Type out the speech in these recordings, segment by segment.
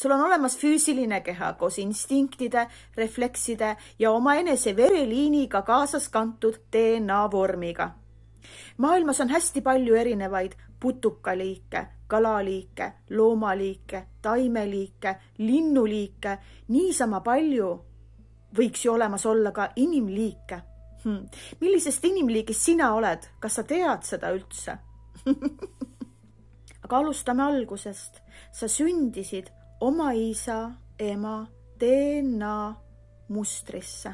sul on olemas füüsiline keha koos instinktide, reflekside ja omaenese vereliiniga kaasas kantud DNA vormiga. maailmas on hästi palju erinevaid putukaliike, kalaliike, loomaliike, taimeliike, linnuliike, niisama palju võiks ju olemas olla ka inimliike hmm.. millisest inimliigist sina oled, kas sa tead seda üldse aga alustame algusest. sa sündisid oma isa, ema DNA mustrisse.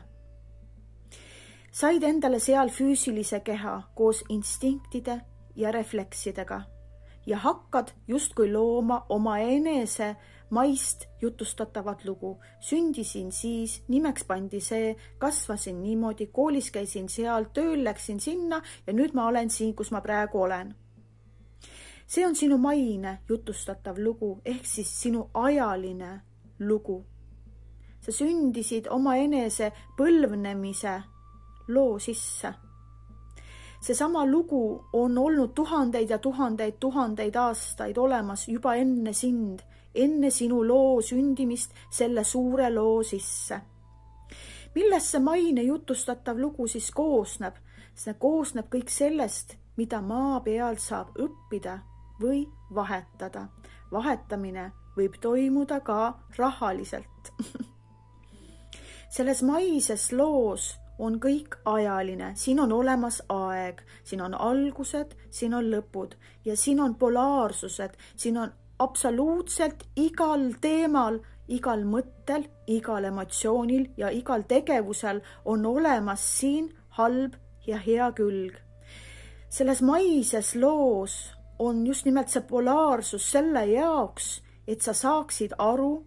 said endale seal füüsilise keha koos instinktide ja refleksidega ja hakkad justkui looma omaenese maist jutustatavat lugu. sündisin siis, nimeks pandi see, kasvasin niimoodi, koolis käisin seal, tööl läksin sinna ja nüüd ma olen siin, kus ma praegu olen see on sinu maine jutustatav lugu ehk siis sinu ajaline lugu. sa sündisid omaenese põlvnemise loo sisse. seesama lugu on olnud tuhandeid ja tuhandeid, tuhandeid aastaid olemas juba enne sind, enne sinu loo sündimist selle suure loo sisse. millest see maine jutustatav lugu siis koosneb? see koosneb kõik sellest, mida maa peal saab õppida või vahetada. vahetamine võib toimuda ka rahaliselt selles maises loos on kõik ajaline, siin on olemas aeg, siin on algused, siin on lõpud ja siin on polaarsused, siin on absoluutselt igal teemal, igal mõttel, igal emotsioonil ja igal tegevusel on olemas siin halb ja hea külg. selles maises loos on just nimelt see polaarsus selle jaoks, et sa saaksid aru,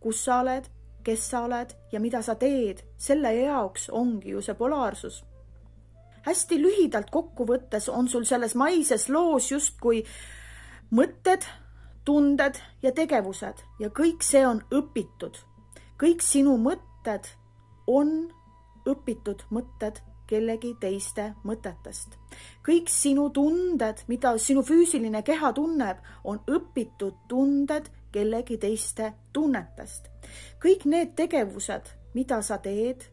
kus sa oled, kes sa oled ja mida sa teed. selle jaoks ongi ju see polaarsus. hästi lühidalt kokku võttes on sul selles maises loos justkui mõtted, tunded ja tegevused ja kõik see on õpitud. kõik sinu mõtted on õpitud mõtted kellegi teiste mõtetest. kõik sinu tunded, mida sinu füüsiline keha tunneb, on õpitud tunded kellegi teiste tunnetest. kõik need tegevused, mida sa teed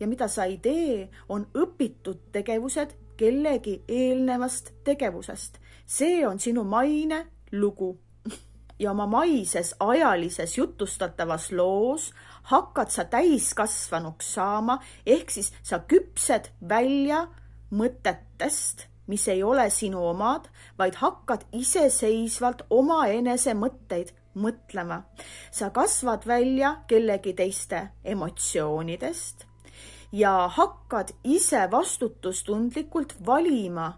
ja mida sa ei tee, on õpitud tegevused kellegi eelnevast tegevusest. see on sinu maine lugu ja oma maises ajalises jutustatavas loos hakkad sa täiskasvanuks saama, ehk siis sa küpsed välja mõtetest, mis ei ole sinu omad, vaid hakkad iseseisvalt omaenese mõtteid mõtlema. sa kasvad välja kellegi teiste emotsioonidest ja hakkad ise vastutustundlikult valima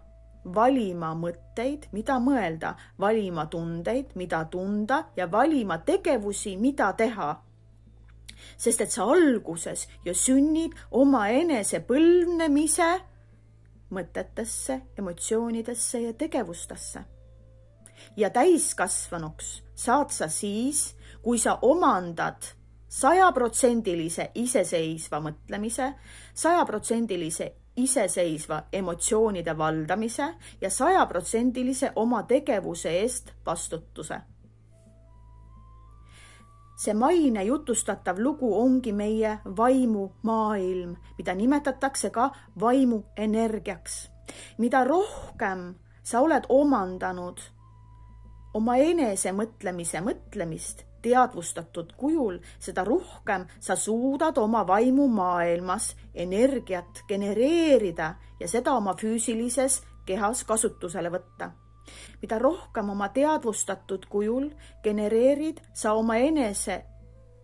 valima mõtteid, mida mõelda, valima tundeid, mida tunda ja valima tegevusi, mida teha. sest et sa alguses ju sünnid omaenese põlvnemise mõtetesse, emotsioonidesse ja tegevustesse. ja täiskasvanuks saad sa siis, kui sa omandad sajaprotsendilise iseseisva mõtlemise, sajaprotsendilise iseseisva emotsioonide valdamise ja sajaprotsendilise oma tegevuse eest vastutuse. see maine jutustatav lugu ongi meie vaimumaailm, mida nimetatakse ka vaimuenergiaks. mida rohkem sa oled omandanud oma enesemõtlemise mõtlemist teadvustatud kujul, seda rohkem sa suudad oma vaimumaailmas energiat genereerida ja seda oma füüsilises kehas kasutusele võtta. mida rohkem oma teadvustatud kujul genereerid sa omaenese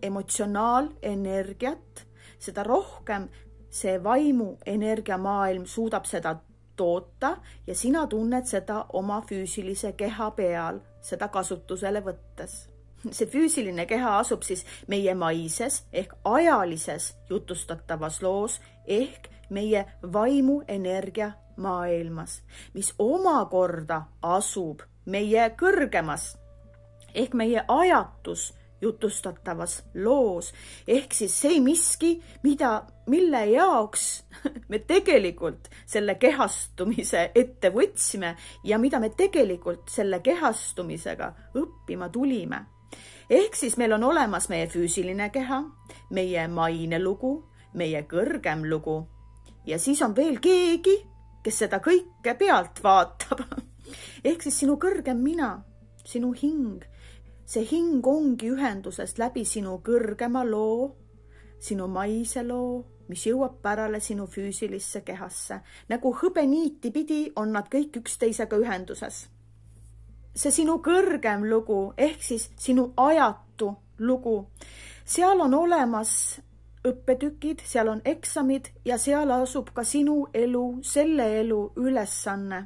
emotsionaalenergiat, seda rohkem see vaimu energiamaailm suudab seda toota ja sina tunned seda oma füüsilise keha peal, seda kasutusele võttes see füüsiline keha asub siis meie maises ehk ajalises jutustatavas loos ehk meie vaimuenergia maailmas, mis omakorda asub meie kõrgemas ehk meie ajatus jutustatavas loos ehk siis see miski, mida, mille jaoks me tegelikult selle kehastumise ette võtsime ja mida me tegelikult selle kehastumisega õppima tulime ehk siis meil on olemas meie füüsiline keha, meie maine lugu, meie kõrgem lugu ja siis on veel keegi, kes seda kõike pealt vaatab. ehk siis sinu kõrgem mina, sinu hing, see hing ongi ühendusest läbi sinu kõrgema loo, sinu maise loo mis jõuab pärale sinu füüsilisse kehasse. nagu hõbeniiti pidi on nad kõik üksteisega ühenduses see sinu kõrgem lugu ehk siis sinu ajatu lugu. seal on olemas õppetükid, seal on eksamid ja seal asub ka sinu elu, selle elu ülesanne.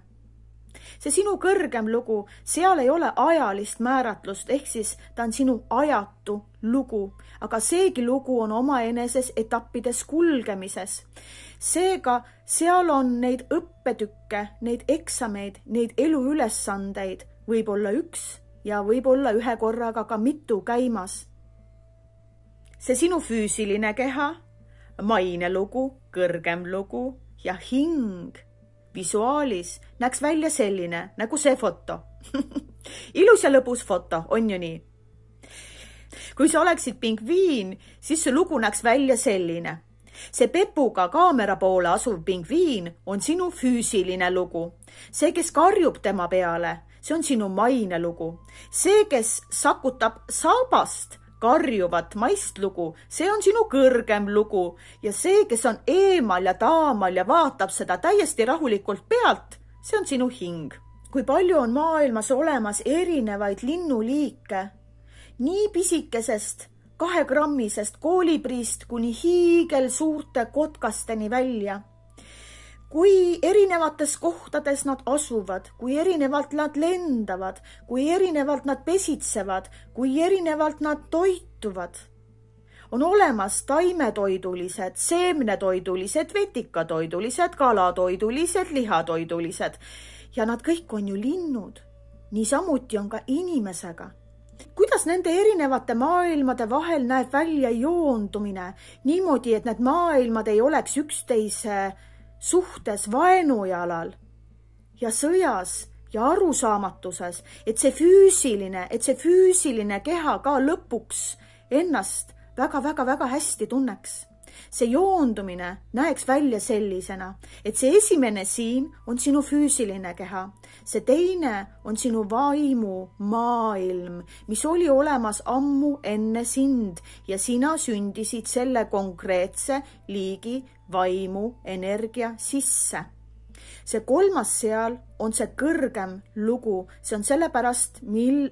see sinu kõrgem lugu, seal ei ole ajalist määratlust, ehk siis ta on sinu ajatu lugu, aga seegi lugu on omaeneses etappides kulgemises seega seal on neid õppetükke, neid eksameid, neid eluülesandeid, võib olla üks ja võib olla ühe korraga ka mitu käimas. see sinu füüsiline keha, maine lugu, kõrgem lugu ja hing visuaalis näeks välja selline nagu see foto ilus ja lõbus foto, on ju nii? kui sa oleksid pingviin, siis see lugu näeks välja selline. see pepuga kaamera poole asuv pingviin on sinu füüsiline lugu. see, kes karjub tema peale, see on sinu mainelugu. see, kes sakutab sabast karjuvat maistlugu, see on sinu kõrgem lugu ja see, kes on eemal ja taamal ja vaatab seda täiesti rahulikult pealt, see on sinu hing. kui palju on maailmas olemas erinevaid linnuliike, nii pisikesest kahegrammisest koolipriist kuni hiigelsuurte kotkasteni välja kui erinevates kohtades nad asuvad, kui erinevalt nad lendavad, kui erinevalt nad pesitsevad, kui erinevalt nad toituvad. on olemas taimetoidulised, seemnetoidulised, vetikatoidulised, kalatoidulised, lihatoidulised ja nad kõik on ju linnud. niisamuti on ka inimesega kuidas nende erinevate maailmade vahel näeb välja joondumine niimoodi, et need maailmad ei oleks üksteise suhtes vaenu jalal ja sõjas ja arusaamatuses, et see füüsiline, et see füüsiline keha ka lõpuks ennast väga-väga-väga hästi tunneks. see joondumine näeks välja sellisena, et see esimene siin on sinu füüsiline keha, see teine on sinu vaimu maailm, mis oli olemas ammu enne sind ja sina sündisid selle konkreetse liigi vaimu, energia sisse. see kolmas seal on see kõrgem lugu, see on sellepärast, mil,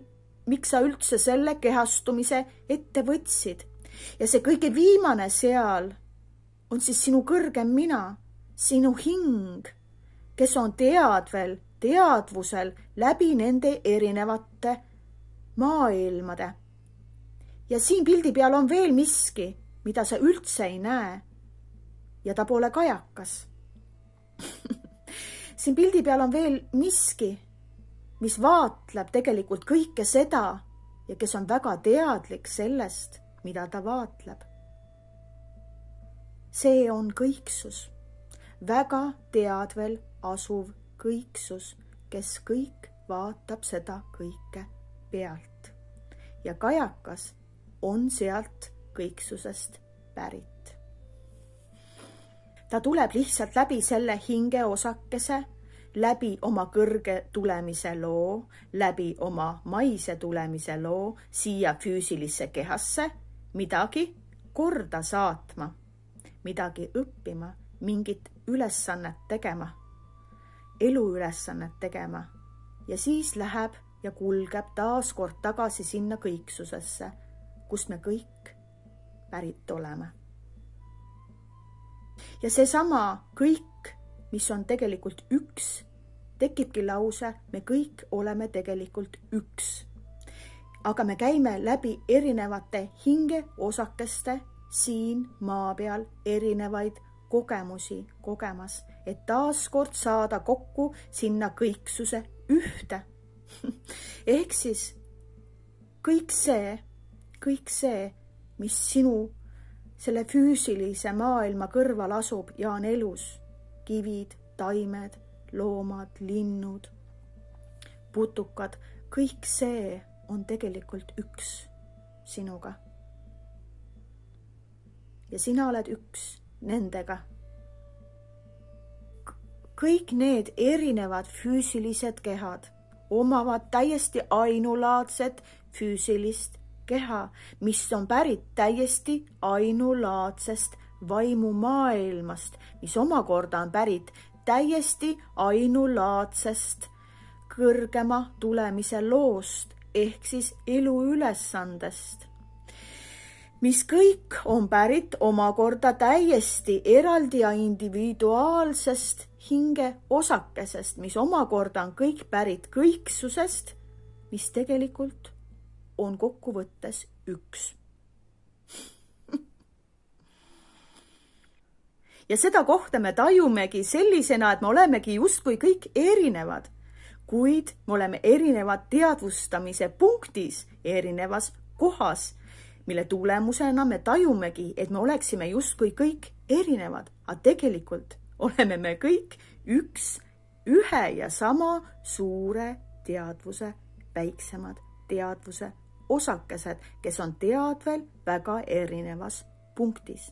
miks sa üldse selle kehastumise ette võtsid. ja see kõige viimane seal on siis sinu kõrgem mina, sinu hing, kes on teadvel, teadvusel läbi nende erinevate maailmade. ja siin pildi peal on veel miski, mida sa üldse ei näe ja ta pole kajakas siin pildi peal on veel miski, mis vaatleb tegelikult kõike seda ja kes on väga teadlik sellest, mida ta vaatleb. see on kõiksus, väga teadvel asuv kõiksus, kes kõik vaatab seda kõike pealt ja kajakas on sealt kõiksusest pärit ta tuleb lihtsalt läbi selle hingeosakese, läbi oma kõrge tulemise loo, läbi oma maise tulemise loo siia füüsilisse kehasse midagi korda saatma, midagi õppima, mingit ülesannet tegema, eluülesannet tegema ja siis läheb ja kulgeb taaskord tagasi sinna kõiksusesse, kust me kõik pärit oleme ja seesama kõik, mis on tegelikult üks, tekibki lause, me kõik oleme tegelikult üks. aga me käime läbi erinevate hingeosakeste siin maa peal erinevaid kogemusi kogemas, et taaskord saada kokku sinna kõiksuse ühte ehk siis kõik see, kõik see, mis sinu selle füüsilise maailma kõrval asub ja on elus kivid, taimed, loomad, linnud, putukad, kõik see on tegelikult üks sinuga. ja sina oled üks nendega kõik need erinevad füüsilised kehad omavad täiesti ainulaadset füüsilist keha, mis on pärit täiesti ainulaadsest vaimumaailmast, mis omakorda on pärit täiesti ainulaadsest kõrgema tulemise loost ehk siis eluülesandest, mis kõik on pärit omakorda täiesti eraldi ja individuaalsest hinge osakesest, mis omakorda on kõik pärit kõiksusest, mis tegelikult on kokkuvõttes üks. ja seda kohta me tajumegi sellisena, et me olemegi justkui kõik erinevad, kuid me oleme erinevad teadvustamise punktis, erinevas kohas, mille tulemusena me tajumegi, et me oleksime justkui kõik erinevad, aga tegelikult oleme me kõik üks, ühe ja sama suure teadvuse väiksemad teadvuse osakesed, kes on teadvel väga erinevas punktis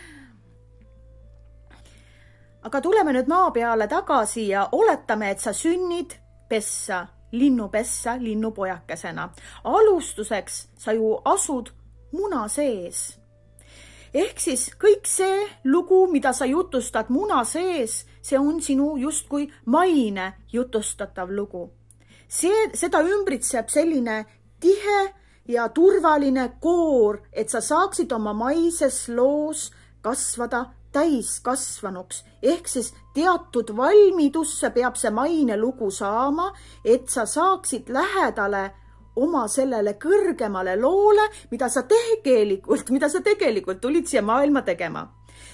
aga tuleme nüüd maa peale tagasi ja oletame, et sa sünnid pessa, linnupessa linnupojakesena. alustuseks sa ju asud muna sees. ehk siis kõik see lugu, mida sa jutustad muna sees, see on sinu justkui maine jutustatav lugu see, seda ümbritseb selline tihe ja turvaline koor, et sa saaksid oma maises loos kasvada täiskasvanuks ehk siis teatud valmidusse peab see maine lugu saama, et sa saaksid lähedale oma sellele kõrgemale loole, mida sa tegelikult, mida sa tegelikult tulid siia maailma tegema.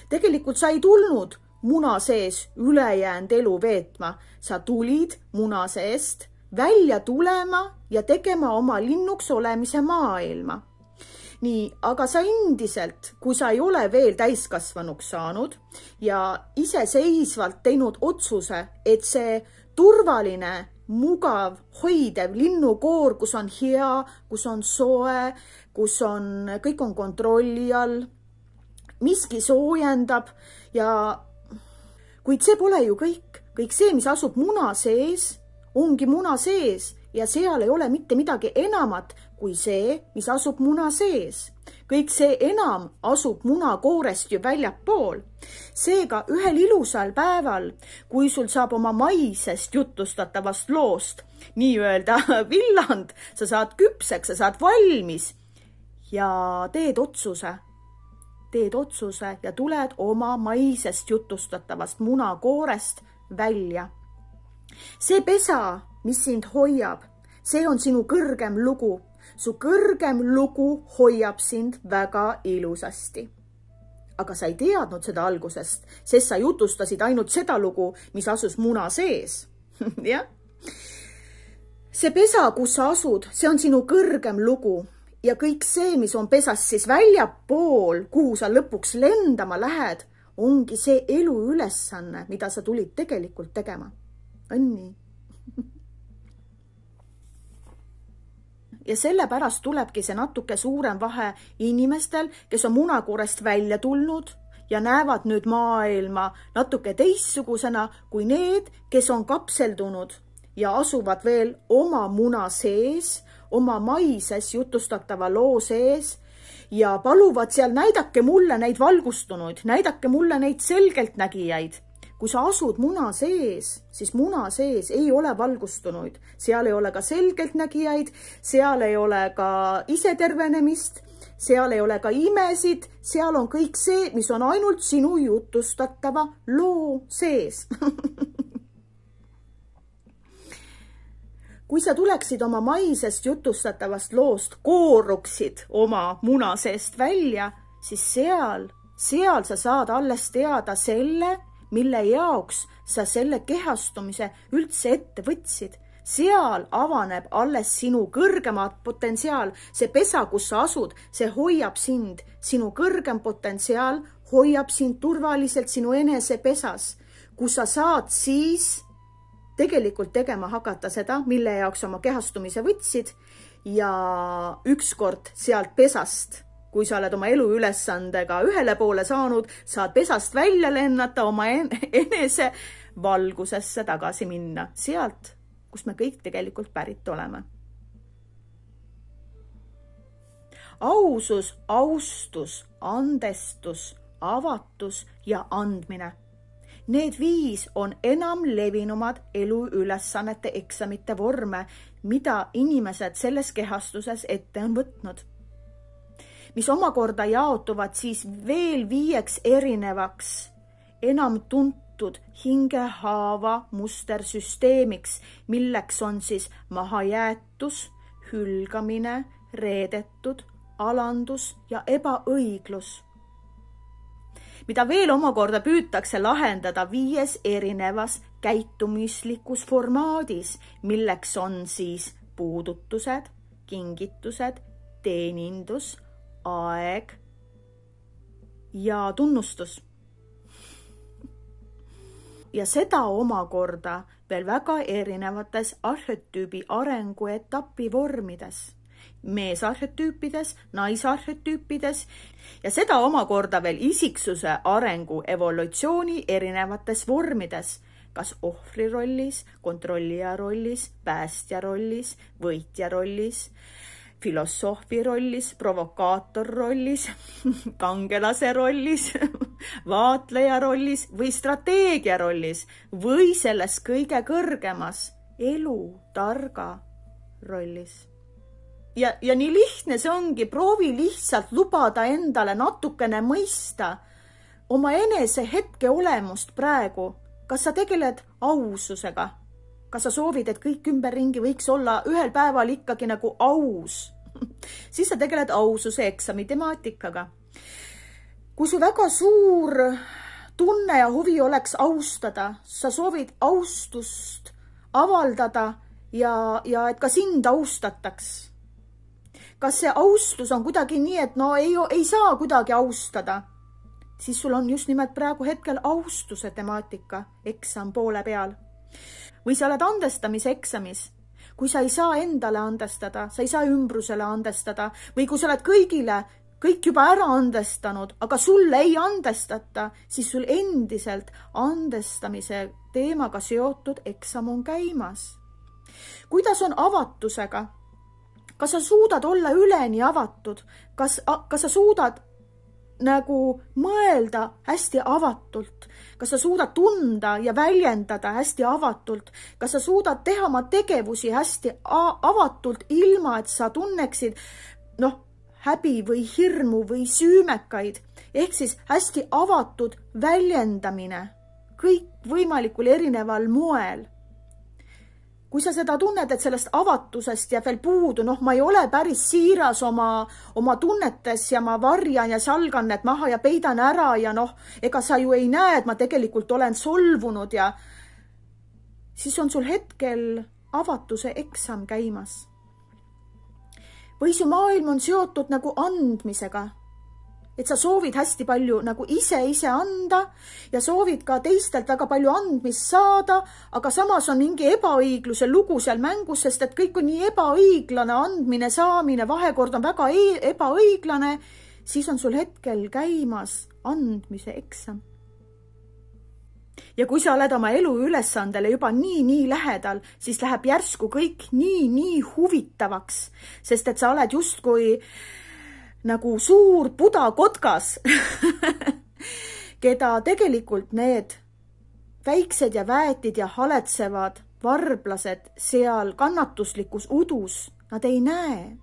tegelikult sa ei tulnud muna sees ülejäänud elu veetma, sa tulid muna seest välja tulema ja tegema oma linnuks olemise maailma. nii, aga sa endiselt, kui sa ei ole veel täiskasvanuks saanud ja iseseisvalt teinud otsuse, et see turvaline, mugav, hoidev linnukoor, kus on hea, kus on soe, kus on, kõik on kontrolli all, miski soojendab ja kuid see pole ju kõik, kõik see, mis asub muna sees ongi muna sees ja seal ei ole mitte midagi enamat kui see, mis asub muna sees. kõik see enam asub munakoorest ju väljapool. seega ühel ilusal päeval, kui sul saab oma maisest jutustatavast loost nii-öelda villand, sa saad küpseks, sa saad valmis ja teed otsuse teed otsuse ja tuled oma maisest jutustatavast munakoorest välja see pesa, mis sind hoiab, see on sinu kõrgem lugu. su kõrgem lugu hoiab sind väga ilusasti. aga sa ei teadnud seda algusest, sest sa jutustasid ainult seda lugu, mis asus muna sees jah. see pesa, kus sa asud, see on sinu kõrgem lugu ja kõik see, mis on pesast siis väljapool, kuhu sa lõpuks lendama lähed, ongi see elu ülesanne, mida sa tulid tegelikult tegema õnni ja sellepärast tulebki see natuke suurem vahe inimestel, kes on munakuurest välja tulnud ja näevad nüüd maailma natuke teistsugusena kui need, kes on kapseldunud ja asuvad veel oma muna sees, oma maises jutustatava loo sees ja paluvad seal, näidake mulle neid valgustunuid, näidake mulle neid selgeltnägijaid kui sa asud muna sees, siis muna sees ei ole valgustunuid, seal ei ole ka selgeltnägijaid, seal ei ole ka isetervenemist, seal ei ole ka imesid, seal on kõik see, mis on ainult sinu jutustatava loo sees kui sa tuleksid oma maisest jutustatavast loost, kooruksid oma muna seest välja, siis seal, seal sa saad alles teada selle, mille jaoks sa selle kehastumise üldse ette võtsid. seal avaneb alles sinu kõrgemat potentsiaal, see pesa, kus sa asud, see hoiab sind, sinu kõrgem potentsiaal hoiab sind turvaliselt sinu enesepesas, kus sa saad siis tegelikult tegema hakata seda, mille jaoks oma kehastumise võtsid ja ükskord sealt pesast kui sa oled oma eluülesandega ühele poole saanud, saad pesast välja lennata, oma enese valgusesse tagasi minna, sealt, kust me kõik tegelikult pärit oleme. ausus, austus, andestus, avatus ja andmine Need viis on enamlevinumad eluülesannete eksamite vorme, mida inimesed selles kehastuses ette on võtnud mis omakorda jaotuvad siis veel viieks erinevaks enam tuntud hingehaava mustersüsteemiks, milleks on siis mahajäetus, hülgamine, reedetud, alandus ja ebaõiglus mida veel omakorda püütakse lahendada viies erinevas käitumislikus formaadis, milleks on siis puudutused, kingitused, teenindus, aeg ja tunnustus. ja seda omakorda veel väga erinevates arhetüübi arenguetapi vormides meesarhetüüpides, naisarhetüüpides ja seda omakorda veel isiksuse arengu evolutsiooni erinevates vormides, kas ohvri rollis, kontrollija rollis, päästja rollis, võitja rollis filosoofi rollis, provokaator rollis, kangelase rollis, vaatleja rollis või strateegia rollis või selles kõige kõrgemas elutarga rollis. ja, ja nii lihtne see ongi, proovi lihtsalt lubada endale natukene mõista oma enese hetke olemust praegu. kas sa tegeled aususega? kas sa soovid, et kõik ümberringi võiks olla ühel päeval ikkagi nagu aus? siis sa tegeled aususe eksami temaatikaga. kui su väga suur tunne ja huvi oleks austada, sa soovid austust avaldada ja, ja et ka sind austataks. kas see austus on kuidagi nii, et no ei, ei saa kuidagi austada? siis sul on just nimelt praegu hetkel austuse temaatika eksam poole peal. või sa oled andestamise eksamis kui sa ei saa endale andestada, sa ei saa ümbrusele andestada või kui sa oled kõigile kõik juba ära andestanud, aga sulle ei andestata, siis sul endiselt andestamise teemaga seotud eksam on käimas. kuidas on avatusega? kas sa suudad olla üleni avatud, kas, kas sa suudad nagu mõelda hästi avatult, kas sa suudad tunda ja väljendada hästi avatult, kas sa suudad teha oma tegevusi hästi avatult, ilma et sa tunneksid noh, häbi või hirmu või süümekaid ehk siis hästi avatud väljendamine kõikvõimalikul erineval moel kui sa seda tunned, et sellest avatusest jääb veel puudu, noh, ma ei ole päris siiras oma, oma tunnetes ja ma varjan ja salgan need maha ja peidan ära ja noh, ega sa ju ei näe, et ma tegelikult olen solvunud ja siis on sul hetkel avatuse eksam käimas. või su maailm on seotud nagu andmisega et sa soovid hästi palju nagu ise ise anda ja soovid ka teistelt väga palju andmist saada, aga samas on mingi ebaõigluse lugu seal mängus, sest et kõik on nii ebaõiglane, andmine, saamine, vahekord on väga e ebaõiglane, siis on sul hetkel käimas andmise eksam. ja kui sa oled oma eluülesandele juba nii-nii lähedal, siis läheb järsku kõik nii-nii huvitavaks, sest et sa oled justkui äh, nagu suur Buda kotkas keda tegelikult need väiksed ja väetid ja haletsevad varblased seal kannatuslikus udus, nad ei näe.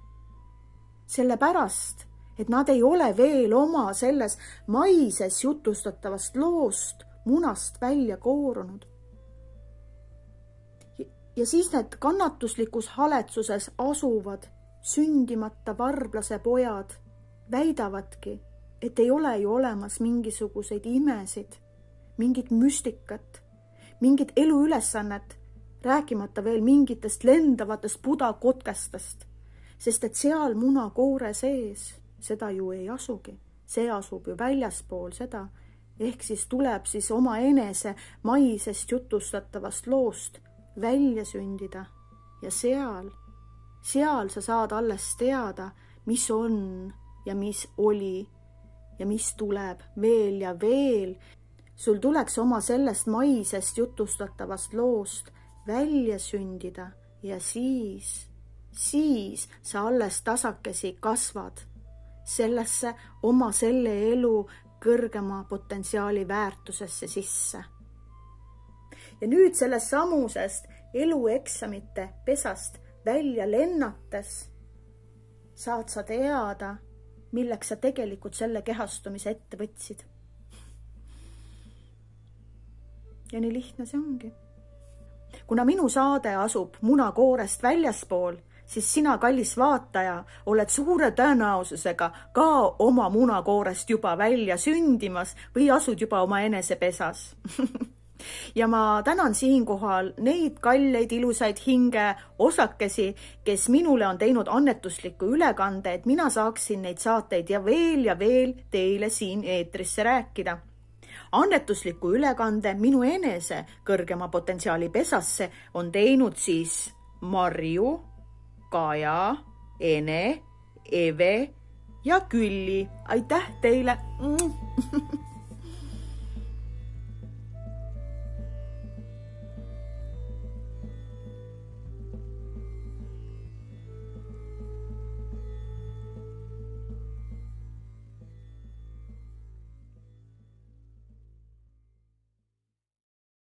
sellepärast, et nad ei ole veel oma selles maises jutustatavast loost munast välja koorunud. ja siis need kannatuslikus haletsuses asuvad sündimata varblase pojad väidavadki, et ei ole ju olemas mingisuguseid imesid, mingit müstikat, mingit eluülesannet, rääkimata veel mingitest lendavatest pudakotkestest, sest et seal munakoore sees seda ju ei asugi, see asub ju väljaspool seda, ehk siis tuleb siis omaenese maisest jutustatavast loost välja sündida ja seal, seal sa saad alles teada, mis on ja mis oli ja mis tuleb veel ja veel. sul tuleks oma sellest maisest jutustatavast loost välja sündida ja siis, siis sa alles tasakesi kasvad sellesse oma selle elu kõrgema potentsiaali väärtusesse sisse. ja nüüd sellest samusest elueksamite pesast välja lennates saad sa teada milleks sa tegelikult selle kehastumise ette võtsid. ja nii lihtne see ongi. kuna minu saade asub munakoorest väljaspool, siis sina, kallis vaataja, oled suure tõenäosusega ka oma munakoorest juba välja sündimas või asud juba oma enesepesas ja ma tänan siinkohal neid kalleid ilusaid hinge osakesi, kes minule on teinud annetusliku ülekande, et mina saaksin neid saateid ja veel ja veel teile siin eetrisse rääkida annetusliku ülekande minu enese kõrgema potentsiaali pesasse on teinud siis Marju, Kaja, Ene, Eve ja Külli. aitäh teile mm. -hmm.